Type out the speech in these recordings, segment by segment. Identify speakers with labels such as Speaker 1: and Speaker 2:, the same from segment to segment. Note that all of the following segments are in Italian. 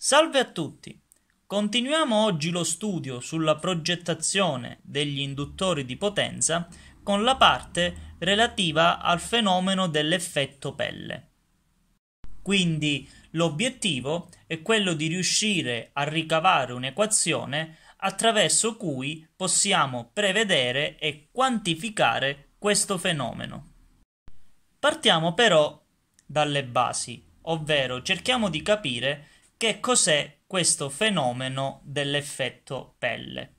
Speaker 1: Salve a tutti! Continuiamo oggi lo studio sulla progettazione degli induttori di potenza con la parte relativa al fenomeno dell'effetto pelle. Quindi l'obiettivo è quello di riuscire a ricavare un'equazione attraverso cui possiamo prevedere e quantificare questo fenomeno. Partiamo però dalle basi, ovvero cerchiamo di capire che cos'è questo fenomeno dell'effetto pelle.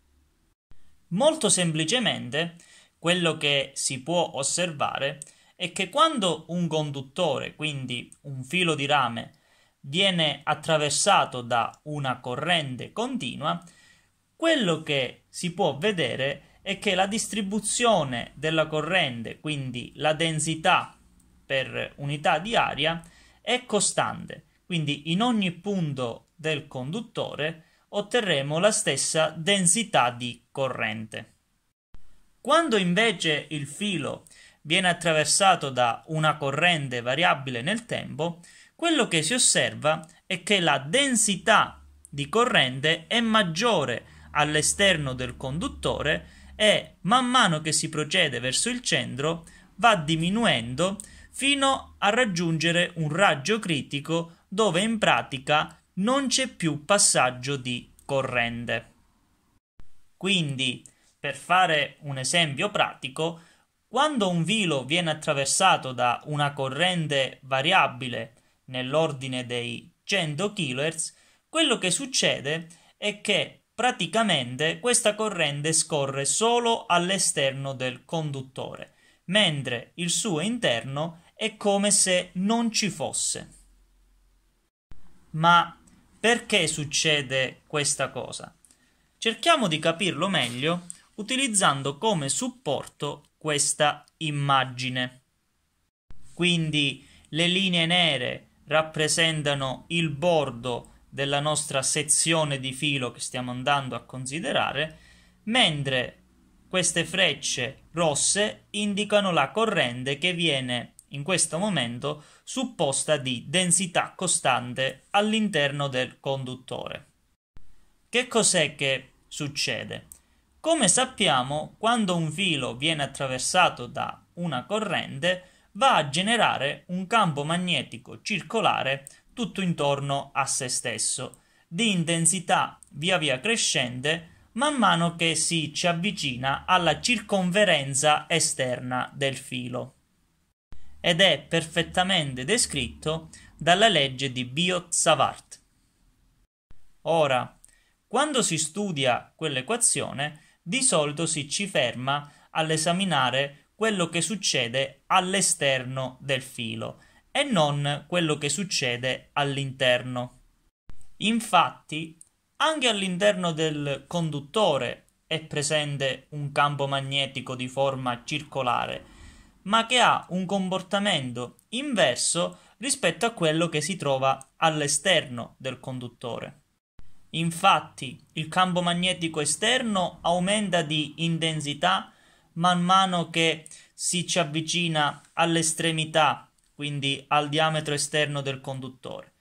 Speaker 1: Molto semplicemente, quello che si può osservare è che quando un conduttore, quindi un filo di rame, viene attraversato da una corrente continua, quello che si può vedere è che la distribuzione della corrente, quindi la densità per unità di aria, è costante quindi in ogni punto del conduttore otterremo la stessa densità di corrente. Quando invece il filo viene attraversato da una corrente variabile nel tempo, quello che si osserva è che la densità di corrente è maggiore all'esterno del conduttore e man mano che si procede verso il centro va diminuendo fino a raggiungere un raggio critico dove in pratica non c'è più passaggio di corrente. Quindi, per fare un esempio pratico, quando un filo viene attraversato da una corrente variabile nell'ordine dei 100 kHz, quello che succede è che praticamente questa corrente scorre solo all'esterno del conduttore, mentre il suo interno è come se non ci fosse. Ma perché succede questa cosa? Cerchiamo di capirlo meglio utilizzando come supporto questa immagine. Quindi le linee nere rappresentano il bordo della nostra sezione di filo che stiamo andando a considerare, mentre queste frecce rosse indicano la corrente che viene in questo momento supposta di densità costante all'interno del conduttore. Che cos'è che succede? Come sappiamo, quando un filo viene attraversato da una corrente, va a generare un campo magnetico circolare tutto intorno a se stesso, di intensità via via crescente man mano che si ci avvicina alla circonferenza esterna del filo ed è perfettamente descritto dalla legge di Biot-Savart. Ora, quando si studia quell'equazione, di solito si ci ferma all'esaminare quello che succede all'esterno del filo e non quello che succede all'interno. Infatti, anche all'interno del conduttore è presente un campo magnetico di forma circolare ma che ha un comportamento inverso rispetto a quello che si trova all'esterno del conduttore. Infatti il campo magnetico esterno aumenta di intensità man mano che si ci avvicina all'estremità, quindi al diametro esterno del conduttore,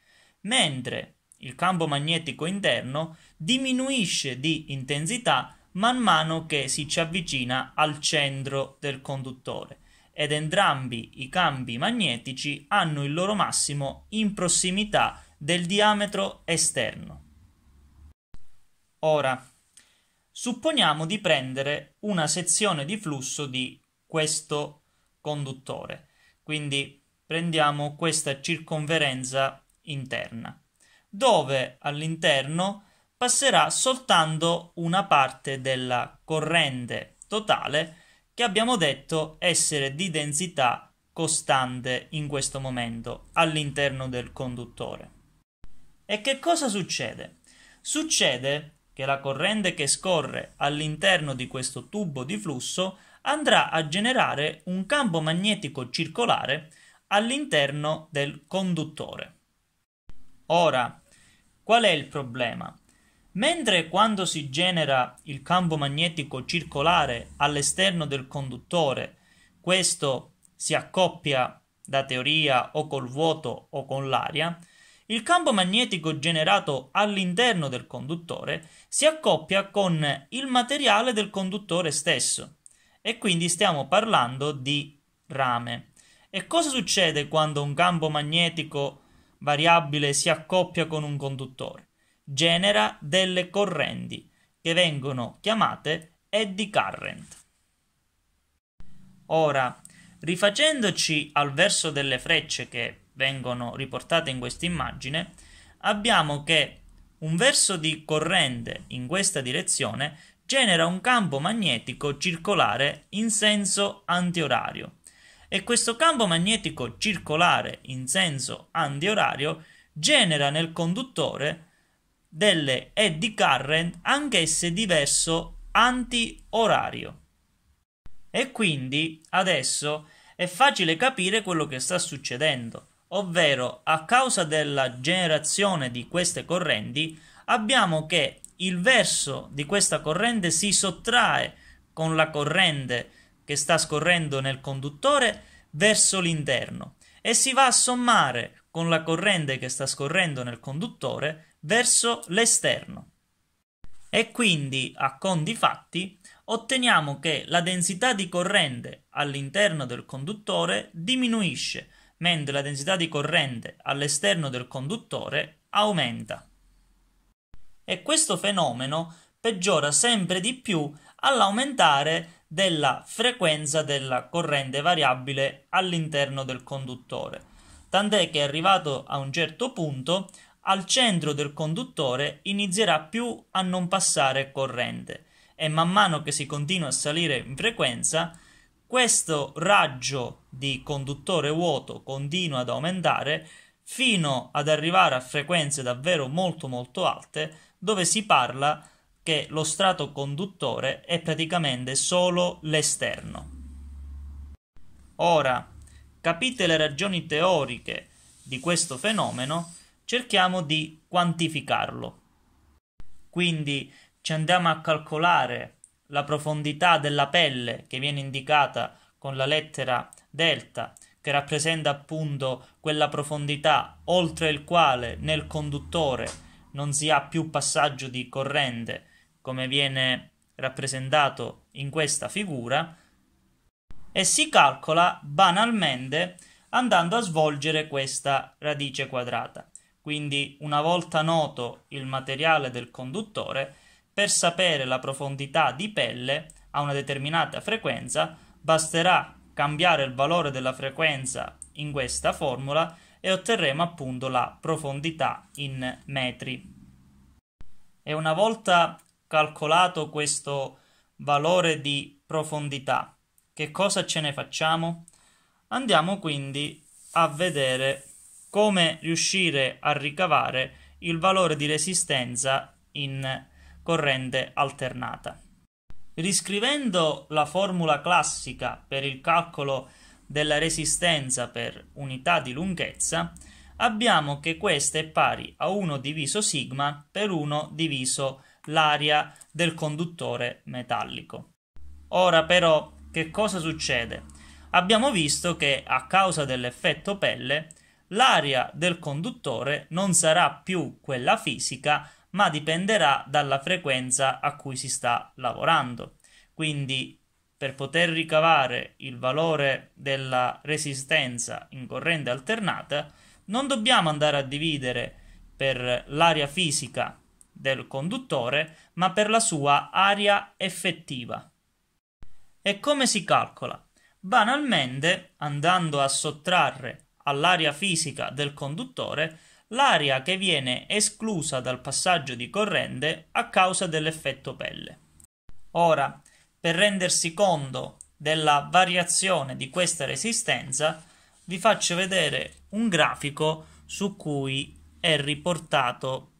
Speaker 1: mentre il campo magnetico interno diminuisce di intensità man mano che si ci avvicina al centro del conduttore ed entrambi i campi magnetici hanno il loro massimo in prossimità del diametro esterno. Ora, supponiamo di prendere una sezione di flusso di questo conduttore, quindi prendiamo questa circonferenza interna, dove all'interno passerà soltanto una parte della corrente totale che abbiamo detto essere di densità costante in questo momento all'interno del conduttore. E che cosa succede? Succede che la corrente che scorre all'interno di questo tubo di flusso andrà a generare un campo magnetico circolare all'interno del conduttore. Ora, qual è il problema? Mentre quando si genera il campo magnetico circolare all'esterno del conduttore, questo si accoppia da teoria o col vuoto o con l'aria, il campo magnetico generato all'interno del conduttore si accoppia con il materiale del conduttore stesso e quindi stiamo parlando di rame. E cosa succede quando un campo magnetico variabile si accoppia con un conduttore? genera delle correnti che vengono chiamate eddy current. Ora, rifacendoci al verso delle frecce che vengono riportate in questa immagine, abbiamo che un verso di corrente in questa direzione genera un campo magnetico circolare in senso antiorario e questo campo magnetico circolare in senso antiorario genera nel conduttore delle eddy current anch'esse diverso anti-orario. E quindi adesso è facile capire quello che sta succedendo, ovvero a causa della generazione di queste correnti abbiamo che il verso di questa corrente si sottrae con la corrente che sta scorrendo nel conduttore verso l'interno e si va a sommare con la corrente che sta scorrendo nel conduttore verso l'esterno. E quindi, a conti fatti, otteniamo che la densità di corrente all'interno del conduttore diminuisce, mentre la densità di corrente all'esterno del conduttore aumenta. E questo fenomeno peggiora sempre di più all'aumentare della frequenza della corrente variabile all'interno del conduttore, tant'è che arrivato a un certo punto al centro del conduttore inizierà più a non passare corrente e man mano che si continua a salire in frequenza questo raggio di conduttore vuoto continua ad aumentare fino ad arrivare a frequenze davvero molto molto alte dove si parla che lo strato conduttore è praticamente solo l'esterno. Ora, capite le ragioni teoriche di questo fenomeno cerchiamo di quantificarlo. Quindi ci andiamo a calcolare la profondità della pelle che viene indicata con la lettera delta, che rappresenta appunto quella profondità oltre il quale nel conduttore non si ha più passaggio di corrente, come viene rappresentato in questa figura, e si calcola banalmente andando a svolgere questa radice quadrata. Quindi una volta noto il materiale del conduttore, per sapere la profondità di pelle a una determinata frequenza, basterà cambiare il valore della frequenza in questa formula e otterremo appunto la profondità in metri. E una volta calcolato questo valore di profondità, che cosa ce ne facciamo? Andiamo quindi a vedere come riuscire a ricavare il valore di resistenza in corrente alternata. Riscrivendo la formula classica per il calcolo della resistenza per unità di lunghezza, abbiamo che questa è pari a 1 diviso sigma per 1 diviso l'area del conduttore metallico. Ora però che cosa succede? Abbiamo visto che a causa dell'effetto pelle l'area del conduttore non sarà più quella fisica, ma dipenderà dalla frequenza a cui si sta lavorando. Quindi per poter ricavare il valore della resistenza in corrente alternata, non dobbiamo andare a dividere per l'area fisica del conduttore, ma per la sua area effettiva. E come si calcola? Banalmente, andando a sottrarre all'area fisica del conduttore l'area che viene esclusa dal passaggio di corrente a causa dell'effetto pelle. Ora, per rendersi conto della variazione di questa resistenza, vi faccio vedere un grafico su cui è riportato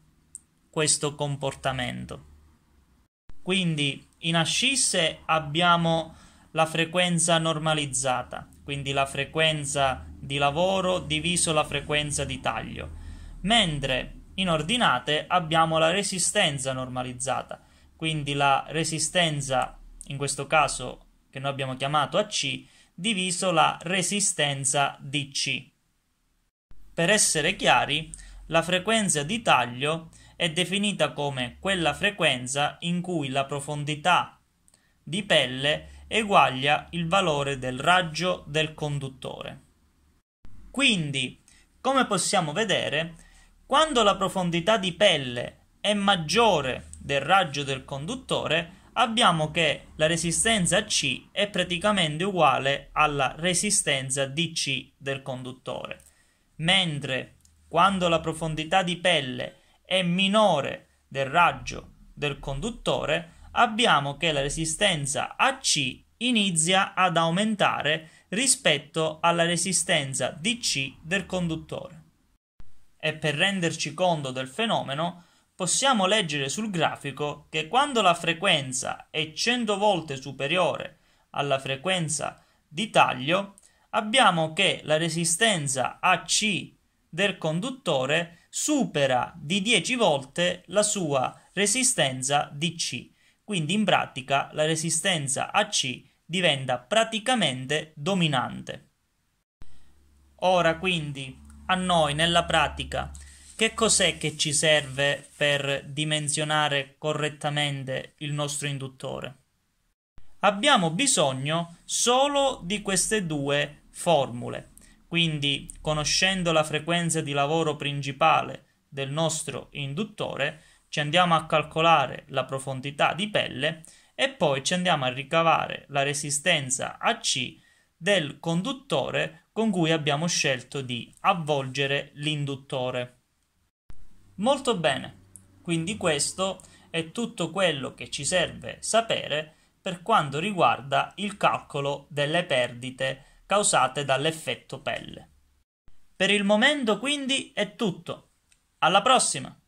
Speaker 1: questo comportamento. Quindi in ascisse abbiamo la frequenza normalizzata, quindi la frequenza di lavoro diviso la frequenza di taglio, mentre in ordinate abbiamo la resistenza normalizzata, quindi la resistenza, in questo caso che noi abbiamo chiamato AC, diviso la resistenza di C. Per essere chiari, la frequenza di taglio è definita come quella frequenza in cui la profondità di pelle eguaglia il valore del raggio del conduttore. Quindi, come possiamo vedere, quando la profondità di pelle è maggiore del raggio del conduttore, abbiamo che la resistenza C è praticamente uguale alla resistenza DC del conduttore, mentre quando la profondità di pelle è minore del raggio del conduttore, abbiamo che la resistenza AC inizia ad aumentare rispetto alla resistenza DC del conduttore. E per renderci conto del fenomeno, possiamo leggere sul grafico che quando la frequenza è 100 volte superiore alla frequenza di taglio, abbiamo che la resistenza AC del conduttore supera di 10 volte la sua resistenza DC. Quindi in pratica la resistenza AC diventa praticamente dominante. Ora quindi a noi nella pratica che cos'è che ci serve per dimensionare correttamente il nostro induttore? Abbiamo bisogno solo di queste due formule, quindi conoscendo la frequenza di lavoro principale del nostro induttore ci andiamo a calcolare la profondità di pelle e poi ci andiamo a ricavare la resistenza AC del conduttore con cui abbiamo scelto di avvolgere l'induttore. Molto bene, quindi questo è tutto quello che ci serve sapere per quanto riguarda il calcolo delle perdite causate dall'effetto pelle. Per il momento quindi è tutto. Alla prossima!